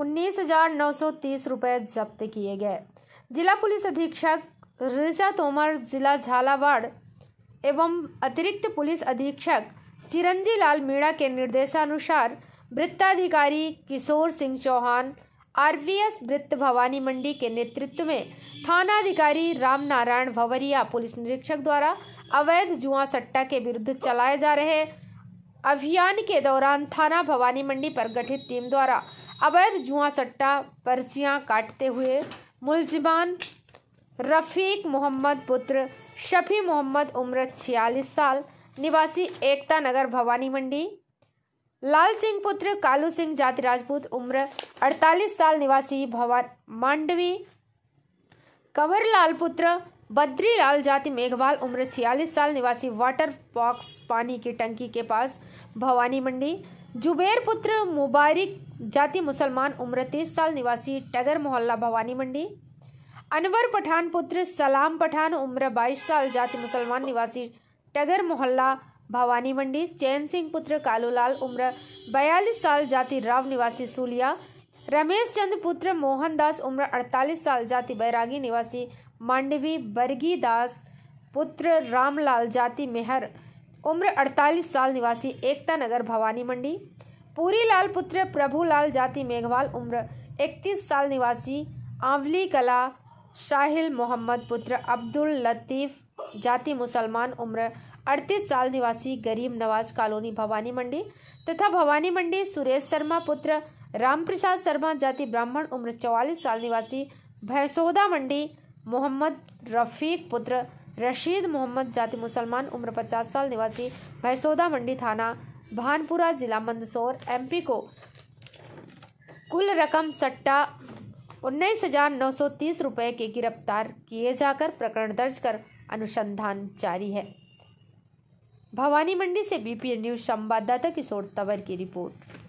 उन्नीस हजार नौ सौ तीस रुपये जब्त किए गए जिला पुलिस अधीक्षक रिजा तोमर जिला झालावाड़ एवं अतिरिक्त पुलिस अधीक्षक चिरंजी लाल मीणा के निर्देशानुसार वृत्ताधिकारी किशोर सिंह चौहान आरवीएस वृत्त भवानी मंडी के नेतृत्व में थानाधिकारी रामनारायण भवरिया पुलिस निरीक्षक द्वारा अवैध जुआ सट्टा के विरुद्ध चलाए जा रहे अभियान के दौरान थाना भवानी मंडी पर गठित टीम द्वारा अवैध जुआ सट्टा पर्चियां काटते हुए मुलजिमान रफीक मोहम्मद पुत्र शफी मोहम्मद उम्र छियालीस साल निवासी एकता नगर भवानी मंडी लाल सिंह पुत्र कालू सिंह जाति राजपूत उम्र 48 साल निवासी भवान मांडवी कंवर लाल पुत्र बद्री लाल जाति मेघवाल उम्र 46 साल निवासी वाटर बॉक्स पानी की टंकी के पास भवानी मंडी जुबेर पुत्र मुबारक जाति मुसलमान उम्र तीस साल निवासी टगर मोहल्ला भवानी मंडी अनवर पठान पुत्र सलाम पठान उम्र 22 साल जाति मुसलमान निवासी टगर मोहल्ला भवानी मंडी चैन सिंह पुत्र कालूलाल उम्र 42 साल जाति राव निवासी सूलिया रमेश चंद पुत्र मोहनदास उम्र 48 साल जाति बैरागी निवासी मांडवी बरगी दास पुत्र रामलाल जाति मेहर उम्र 48 साल निवासी एकता नगर भवानी मंडी पूरी लाल पुत्र प्रभुलाल जाति मेघवाल उम्र 31 साल निवासी आंवली कला शाहिल मोहम्मद पुत्र अब्दुल लतीफ़ जाति मुसलमान उम्र 38 साल निवासी गरीब नवाज कॉलोनी भवानी मंडी तथा भवानी मंडी सुरेश शर्मा पुत्र रामप्रसाद शर्मा जाति ब्राह्मण उम्र 44 साल निवासी भैसोदा मंडी मोहम्मद रफीक पुत्र रशीद मोहम्मद जाति मुसलमान उम्र 50 साल निवासी भैसोदा मंडी थाना भानपुरा जिला मंदसौर एमपी को कुल रकम सट्टा उन्नीस हजार नौ सौ तीस रुपये के गिरफ्तार किए जाकर प्रकरण दर्ज कर अनुसंधान जारी है भवानी मंडी से बीपीएन न्यूज संवाददाता किशोर तंवर की रिपोर्ट